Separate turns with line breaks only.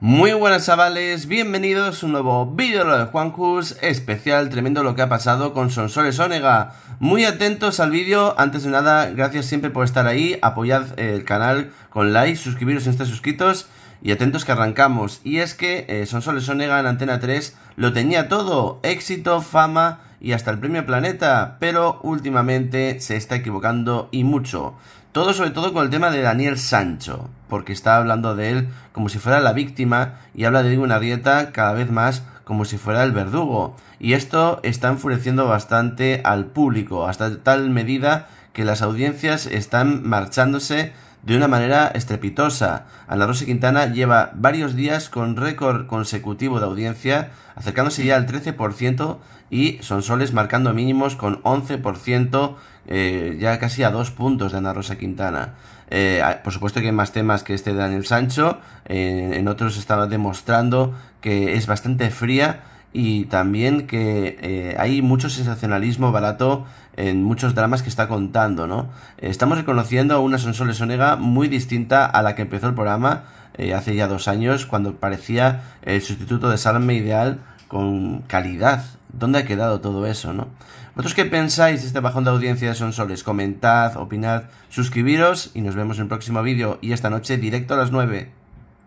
Muy buenas chavales, bienvenidos a un nuevo vídeo de Juanjus, especial tremendo lo que ha pasado con Sonsoles Onega. Muy atentos al vídeo, antes de nada, gracias siempre por estar ahí, apoyad el canal con like, suscribiros si no estáis suscritos y atentos que arrancamos. Y es que eh, Sonsoles Onega en Antena 3 lo tenía todo, éxito, fama y hasta el Premio Planeta, pero últimamente se está equivocando y mucho. Todo sobre todo con el tema de Daniel Sancho, porque está hablando de él como si fuera la víctima y habla de una dieta cada vez más como si fuera el verdugo. Y esto está enfureciendo bastante al público, hasta tal medida que las audiencias están marchándose de una manera estrepitosa. Ana Rosa Quintana lleva varios días con récord consecutivo de audiencia, acercándose ya al 13% y Sonsoles marcando mínimos con 11%, eh, ya casi a dos puntos de Ana Rosa Quintana. Eh, ah, por supuesto que hay más temas que este de Daniel Sancho, eh, en otros estaba demostrando que es bastante fría y también que eh, hay mucho sensacionalismo barato en muchos dramas que está contando, ¿no? Estamos reconociendo una Sonsoles Onega muy distinta a la que empezó el programa eh, hace ya dos años, cuando parecía el sustituto de Salme Ideal con calidad. ¿Dónde ha quedado todo eso, no? ¿Vosotros qué pensáis de este bajón de audiencia de Sonsoles? Comentad, opinad, suscribiros y nos vemos en el próximo vídeo y esta noche directo a las 9.